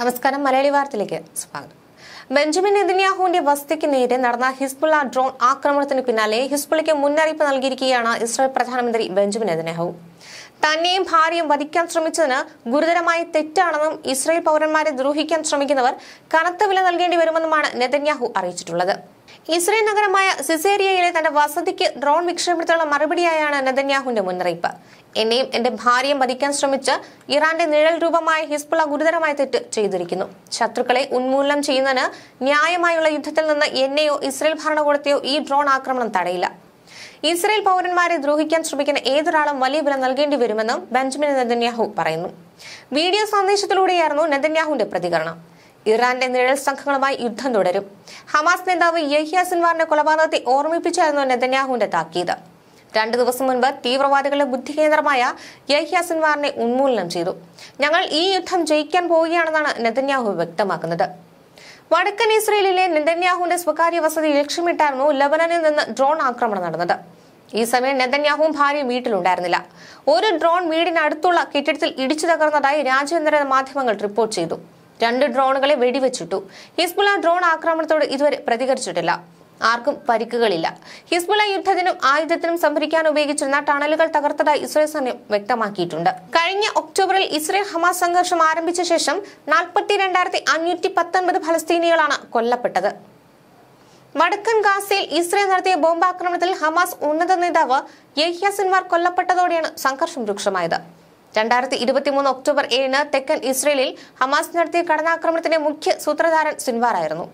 നമസ്കാരം മലയാളി വാർത്തയിലേക്ക് സ്വാഗതം ബെഞ്ചമിൻ നെതിന്യാഹുവിന്റെ വസതിക്ക് നേരെ നടന്ന ഹിസ്ബുള ഡ്രോൺ ആക്രമണത്തിന് പിന്നാലെ ഹിസ്ബുള്ളയ്ക്ക് മുന്നറിയിപ്പ് നൽകിയിരിക്കുകയാണ് ഇസ്രായേൽ പ്രധാനമന്ത്രി ബെഞ്ചമിൻ നെതന്യാഹു തന്നെയും ഭാര്യയും വധിക്കാൻ ശ്രമിച്ചതിന് ഗുരുതരമായ തെറ്റാണെന്നും ഇസ്രായേൽ പൗരന്മാരെ ദ്രോഹിക്കാൻ ശ്രമിക്കുന്നവർ കനത്ത വില നൽകേണ്ടി വരുമെന്നുമാണ് നെതന്യാഹു അറിയിച്ചിട്ടുള്ളത് ഇസ്രയേൽ നഗരമായ സിസേരിയയിലെ തന്റെ വസതിക്ക് ഡ്രോൺ വിക്ഷേപണത്തിനുള്ള മറുപടിയായാണ് നെതന്യാഹുവിന്റെ മുന്നറിയിപ്പ് എന്നെയും എന്റെ ഭാര്യയും വധിക്കാൻ ശ്രമിച്ച് ഇറാന്റെ നിഴൽ രൂപമായ ഹിസ്ബുള ഗുരുതരമായ തെറ്റ് ചെയ്തിരിക്കുന്നു ശത്രുക്കളെ ഉന്മൂലനം ചെയ്യുന്നതിന് ന്യായമായുള്ള യുദ്ധത്തിൽ നിന്ന് എന്നെയോ ഇസ്രയേൽ ഭരണകൂടത്തെയോ ഈ ഡ്രോൺ ആക്രമണം തടയില്ല ഇസ്രയേൽ പൗരന്മാരെ ദ്രോഹിക്കാൻ ശ്രമിക്കുന്ന ഏതൊരാളും വലിയ വില നൽകേണ്ടി വരുമെന്നും ബെഞ്ചമിൻ നെതന്യാഹു പറയുന്നു വീഡിയോ സന്ദേശത്തിലൂടെയായിരുന്നു നെതന്യാഹുവിന്റെ പ്രതികരണം ഇറാന്റെ നിഴൽ സംഘങ്ങളുമായി യുദ്ധം തുടരും ഹമാസ് നേതാവ് യഹിയ സിൻവാറിന്റെ കൊലപാതകത്തെ ഓർമ്മിപ്പിച്ചായിരുന്നു നെതന്യാഹുവിന്റെ താക്കീത് രണ്ടു ദിവസം മുൻപ് തീവ്രവാദികളുടെ ബുദ്ധികേന്ദ്രമായ യഹിയ സിൻവാറിനെ ഉന്മൂലനം ചെയ്തു ഞങ്ങൾ ഈ യുദ്ധം ജയിക്കാൻ പോവുകയാണെന്നാണ് നെതന്യാഹു വ്യക്തമാക്കുന്നത് വടക്കൻ ഇസ്രയേലിലെ നെതന്യാഹുവിന്റെ സ്വകാര്യ വസതി ലക്ഷ്യമിട്ടായിരുന്നു ലബനനിൽ നിന്ന് ഡ്രോൺ ആക്രമണം നടന്നത് ഈ സമയം നെതന്യാഹുവും ഭാര്യയും വീട്ടിലുണ്ടായിരുന്നില്ല ഒരു ഡ്രോൺ വീടിനടുത്തുള്ള കെട്ടിടത്തിൽ ഇടിച്ചു തകർന്നതായി രാജ്യാന്തര മാധ്യമങ്ങൾ റിപ്പോർട്ട് ചെയ്തു രണ്ട് ഡ്രോണുകളെ വെടിവെച്ചിട്ടു ഹിസ്ബുല ഡ്രോൺ ആക്രമണത്തോട് ഇതുവരെ പ്രതികരിച്ചിട്ടില്ല ആർക്കും പരിക്കുകളില്ല ഹിസ്ബുല യുദ്ധത്തിനും ആയുധത്തിനും സംഭരിക്കാൻ ഉപയോഗിച്ചിരുന്ന ടണലുകൾ തകർത്തതായി ഇസ്രായേൽ സൈന്യം വ്യക്തമാക്കിയിട്ടുണ്ട് കഴിഞ്ഞ ഒക്ടോബറിൽ ഇസ്രായേൽ ഹമാസ് സംഘർഷം ആരംഭിച്ച ശേഷം നാൽപ്പത്തി അഞ്ഞൂറ്റി പത്തൊൻപത് ഫലസ്തീനികളാണ് കൊല്ലപ്പെട്ടത് വടക്കൻ ഗാസയിൽ ഇസ്രയേൽ നടത്തിയ ബോംബാക്രമണത്തിൽ ഹമാസ് ഉന്നത നേതാവ് യഹ്യ കൊല്ലപ്പെട്ടതോടെയാണ് സംഘർഷം രൂക്ഷമായത് രണ്ടായിരത്തി ഇരുപത്തിമൂന്ന് ഒക്ടോബർ ഏഴിന് തെക്കൻ ഇസ്രയേലിൽ ഹമാസ് നടത്തിയ കടന്നാക്രമണത്തിന്റെ മുഖ്യ സൂത്രധാരൻ സിൻവാറായിരുന്നു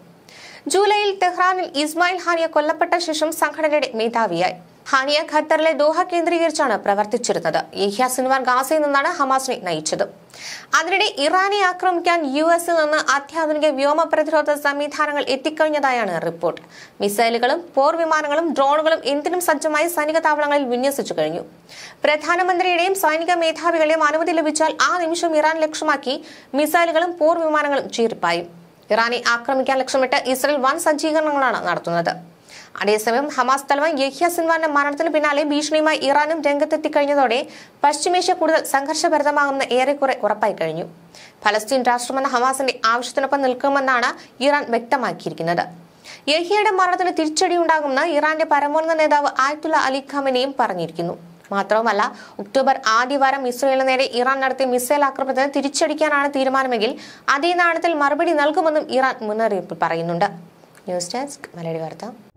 ജൂലൈയിൽ തെഹ്റാനിൽ ഇസ്മായിൽ ഹാനിയ കൊല്ലപ്പെട്ട ശേഷം സംഘടനയുടെ മേധാവിയായി ഹാനിയ ഖട്ടറിലെ ദോഹ കേന്ദ്രീകരിച്ചാണ് പ്രവർത്തിച്ചിരുന്നത് യഹ്യ സിൻവാർ ഗാസയിൽ നിന്നാണ് ഹമാസിനെ നയിച്ചത് അതിനിടെ ഇറാനെ ആക്രമിക്കാൻ യു എസിൽ നിന്ന് അത്യാധുനിക വ്യോമ പ്രതിരോധ സംവിധാനങ്ങൾ എത്തിക്കഴിഞ്ഞതായാണ് റിപ്പോർട്ട് മിസൈലുകളും പോർ വിമാനങ്ങളും ഡ്രോണുകളും എന്തിനും സജ്ജമായി സൈനിക താവളങ്ങളിൽ വിന്യസിച്ചു കഴിഞ്ഞു പ്രധാനമന്ത്രിയുടെയും സൈനിക മേധാവികളെയും അനുമതി ലഭിച്ചാൽ ആ നിമിഷം ഇറാൻ ലക്ഷ്യമാക്കി മിസൈലുകളും പോർ വിമാനങ്ങളും ചീരിപ്പായും ഇറാനെ ആക്രമിക്കാൻ ലക്ഷ്യമിട്ട് ഇസ്രയേൽ വൻ സജ്ജീകരണങ്ങളാണ് നടത്തുന്നത് അതേസമയം ഹമാസ് തലവൻ യഹ്യ സിൻവാന്റെ മരണത്തിന് പിന്നാലെ ഭീഷണിയുമായി ഇറാനും രംഗത്തെത്തിക്കഴിഞ്ഞതോടെ പശ്ചിമേഷ്യ കൂടുതൽ സംഘർഷഭരിതമാകുന്ന ഏറെക്കുറെ ഉറപ്പായി കഴിഞ്ഞു ഫലസ്തീൻ രാഷ്ട്രമെന്ന ഹമാസിന്റെ ആവശ്യത്തിനൊപ്പം നിൽക്കുമെന്നാണ് ഇറാൻ വ്യക്തമാക്കിയിരിക്കുന്നത് യഹിയുടെ മരണത്തിന് തിരിച്ചടിയുണ്ടാകുമെന്ന് ഇറാന്റെ പരമോന്നത നേതാവ് ആയത്തുള്ള അലി ഖാമിനെയും പറഞ്ഞിരിക്കുന്നു മാത്രവുമല്ല ഒക്ടോബർ ആദ്യവാരം ഇസ്രയേലിന് നേരെ ഇറാൻ നടത്തിയ മിസൈൽ ആക്രമണത്തിന് തിരിച്ചടിക്കാനാണ് തീരുമാനമെങ്കിൽ അതേ നാണത്തിൽ മറുപടി നൽകുമെന്നും ഇറാൻ മുന്നറിയിപ്പ് പറയുന്നുണ്ട് ന്യൂസ് ഡെസ്ക് മലയാളി വാർത്ത